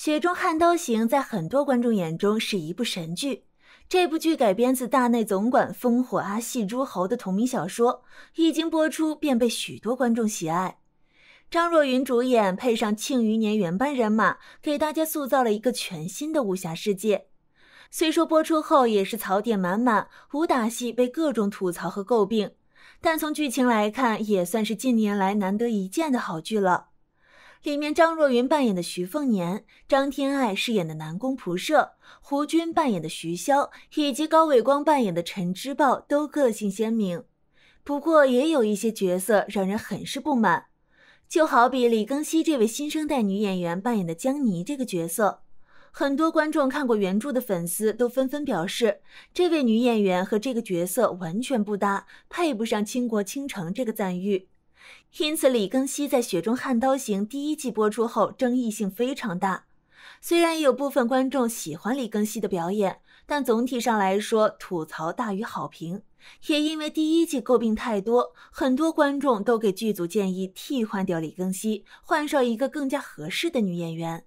《雪中悍刀行》在很多观众眼中是一部神剧。这部剧改编自大内总管烽火阿细诸侯的同名小说，一经播出便被许多观众喜爱。张若昀主演，配上《庆余年》原班人马，给大家塑造了一个全新的武侠世界。虽说播出后也是槽点满满，武打戏被各种吐槽和诟病，但从剧情来看，也算是近年来难得一见的好剧了。里面张若昀扮演的徐凤年，张天爱饰演的南宫仆射，胡军扮演的徐骁，以及高伟光扮演的陈芝豹都个性鲜明。不过也有一些角色让人很是不满，就好比李庚希这位新生代女演员扮演的江妮这个角色，很多观众看过原著的粉丝都纷纷表示，这位女演员和这个角色完全不搭，配不上倾国倾城这个赞誉。因此，李庚希在《雪中悍刀行》第一季播出后，争议性非常大。虽然也有部分观众喜欢李庚希的表演，但总体上来说，吐槽大于好评。也因为第一季诟病太多，很多观众都给剧组建议替换掉李庚希，换上一个更加合适的女演员。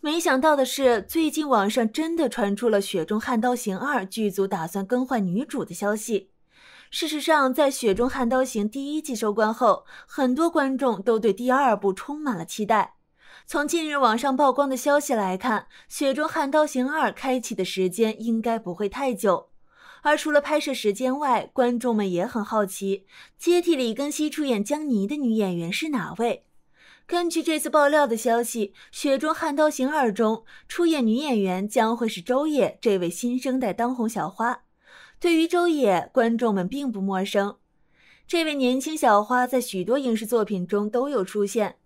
没想到的是，最近网上真的传出了《雪中悍刀行》二剧组打算更换女主的消息。事实上，在《雪中悍刀行》第一季收官后，很多观众都对第二部充满了期待。从近日网上曝光的消息来看，《雪中悍刀行二》开启的时间应该不会太久。而除了拍摄时间外，观众们也很好奇，接替李庚希出演江妮的女演员是哪位？根据这次爆料的消息，《雪中悍刀行二》中出演女演员将会是周也，这位新生代当红小花。对于周也，观众们并不陌生。这位年轻小花在许多影视作品中都有出现，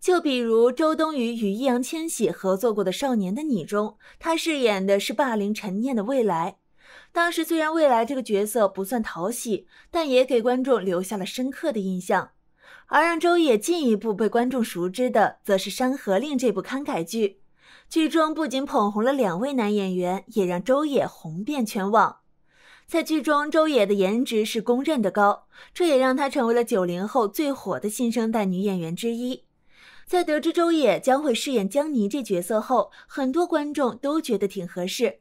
就比如周冬雨与易烊千玺合作过的《少年的你》中，她饰演的是霸凌陈念的未来。当时虽然未来这个角色不算讨喜，但也给观众留下了深刻的印象。而让周也进一步被观众熟知的，则是《山河令》这部慷慨剧。剧中不仅捧红了两位男演员，也让周也红遍全网。在剧中，周也的颜值是公认的高，这也让她成为了九零后最火的新生代女演员之一。在得知周也将会饰演江妮这角色后，很多观众都觉得挺合适。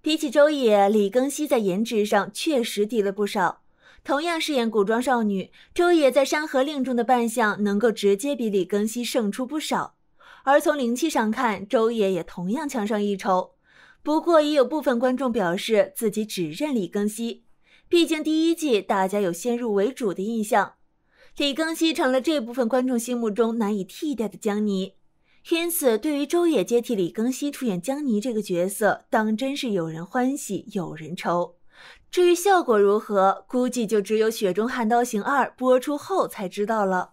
比起周也，李庚希在颜值上确实低了不少。同样饰演古装少女，周也在《山河令》中的扮相能够直接比李庚希胜出不少，而从灵气上看，周也也同样强上一筹。不过也有部分观众表示自己只认李庚希，毕竟第一季大家有先入为主的印象，李庚希成了这部分观众心目中难以替代的江妮。因此，对于周也接替李庚希出演江妮这个角色，当真是有人欢喜有人愁。至于效果如何，估计就只有《雪中悍刀行二》播出后才知道了。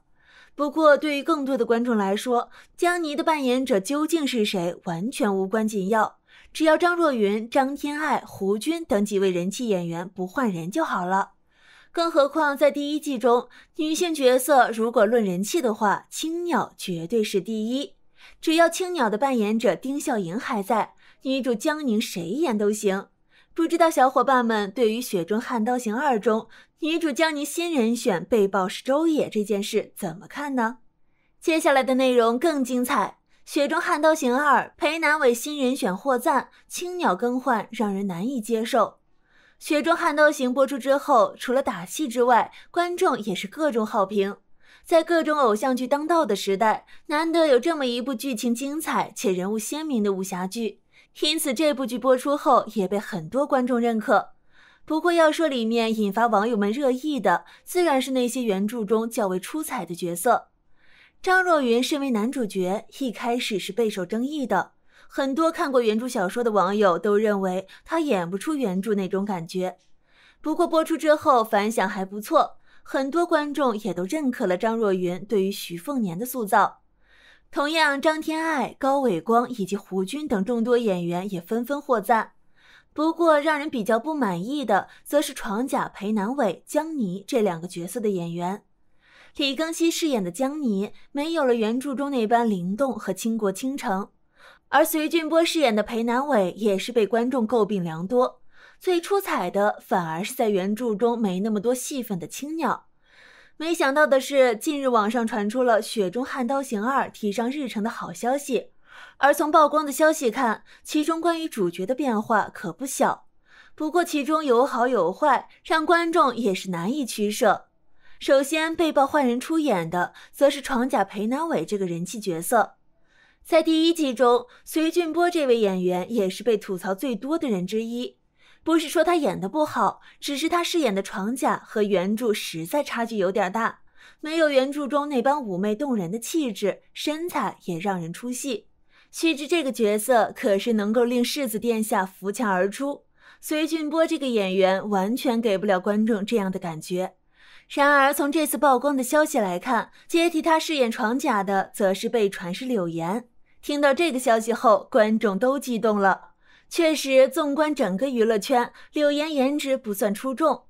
不过，对于更多的观众来说，江妮的扮演者究竟是谁，完全无关紧要。只要张若昀、张天爱、胡军等几位人气演员不换人就好了。更何况，在第一季中，女性角色如果论人气的话，青鸟绝对是第一。只要青鸟的扮演者丁笑莹还在，女主江宁谁演都行。不知道小伙伴们对于《雪中悍刀行二》中女主江宁新人选被曝是周也这件事怎么看呢？接下来的内容更精彩。《雪中悍刀行二》裴南伟新人选获赞，青鸟更换让人难以接受。《雪中悍刀行》播出之后，除了打戏之外，观众也是各种好评。在各种偶像剧当道的时代，难得有这么一部剧情精彩且人物鲜明的武侠剧，因此这部剧播出后也被很多观众认可。不过，要说里面引发网友们热议的，自然是那些原著中较为出彩的角色。张若昀身为男主角，一开始是备受争议的。很多看过原著小说的网友都认为他演不出原著那种感觉。不过播出之后反响还不错，很多观众也都认可了张若昀对于徐凤年的塑造。同样，张天爱、高伟光以及胡军等众多演员也纷纷获赞。不过，让人比较不满意的，则是床甲裴南伟、江妮这两个角色的演员。李庚希饰演的江妮没有了原著中那般灵动和倾国倾城，而隋俊波饰演的裴南伟也是被观众诟病良多。最出彩的反而是在原著中没那么多戏份的青鸟。没想到的是，近日网上传出了《雪中悍刀行二》提上日程的好消息。而从曝光的消息看，其中关于主角的变化可不小。不过其中有好有坏，让观众也是难以取舍。首先被曝换人出演的，则是床甲裴南伟这个人气角色。在第一季中，隋俊波这位演员也是被吐槽最多的人之一。不是说他演的不好，只是他饰演的床甲和原著实在差距有点大，没有原著中那般妩媚动人的气质，身材也让人出戏。须知这个角色可是能够令世子殿下扶墙而出，隋俊波这个演员完全给不了观众这样的感觉。然而，从这次曝光的消息来看，接替他饰演床甲的则是被传是柳岩。听到这个消息后，观众都激动了。确实，纵观整个娱乐圈，柳岩颜值不算出众，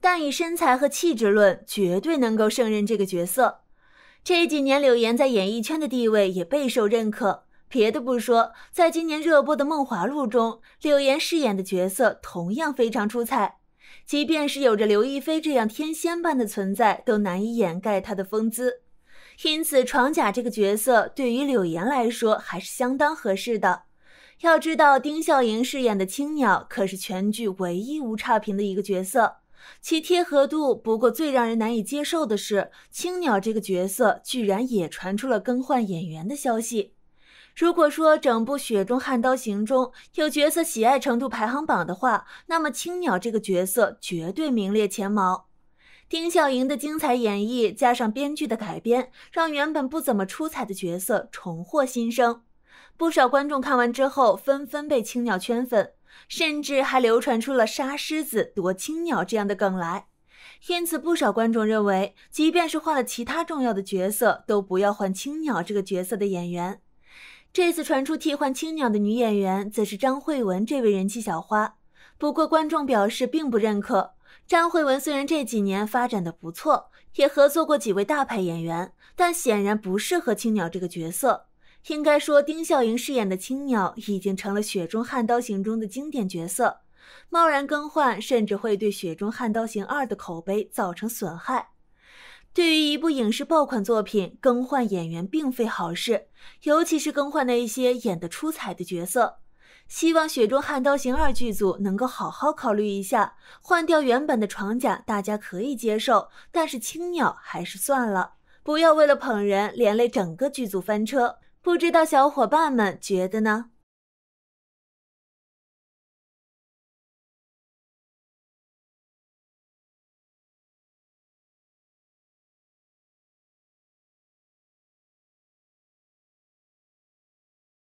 但以身材和气质论，绝对能够胜任这个角色。这几年，柳岩在演艺圈的地位也备受认可。别的不说，在今年热播的《梦华录》中，柳岩饰演的角色同样非常出彩。即便是有着刘亦菲这样天仙般的存在，都难以掩盖她的风姿。因此，床甲这个角色对于柳岩来说还是相当合适的。要知道，丁笑莹饰演的青鸟可是全剧唯一无差评的一个角色，其贴合度不过最让人难以接受的是，青鸟这个角色居然也传出了更换演员的消息。如果说整部《雪中悍刀行》中有角色喜爱程度排行榜的话，那么青鸟这个角色绝对名列前茅。丁笑莹的精彩演绎加上编剧的改编，让原本不怎么出彩的角色重获新生。不少观众看完之后纷纷被青鸟圈粉，甚至还流传出了“杀狮子夺青鸟”这样的梗来。因此，不少观众认为，即便是换了其他重要的角色，都不要换青鸟这个角色的演员。这次传出替换青鸟的女演员则是张慧雯，这位人气小花。不过观众表示并不认可。张慧雯虽然这几年发展的不错，也合作过几位大牌演员，但显然不适合青鸟这个角色。应该说，丁笑莹饰演的青鸟已经成了《雪中悍刀行》中的经典角色，贸然更换甚至会对《雪中悍刀行二》的口碑造成损害。对于一部影视爆款作品，更换演员并非好事，尤其是更换那些演得出彩的角色。希望《雪中悍刀行二》剧组能够好好考虑一下，换掉原本的床甲，大家可以接受，但是青鸟还是算了，不要为了捧人连累整个剧组翻车。不知道小伙伴们觉得呢？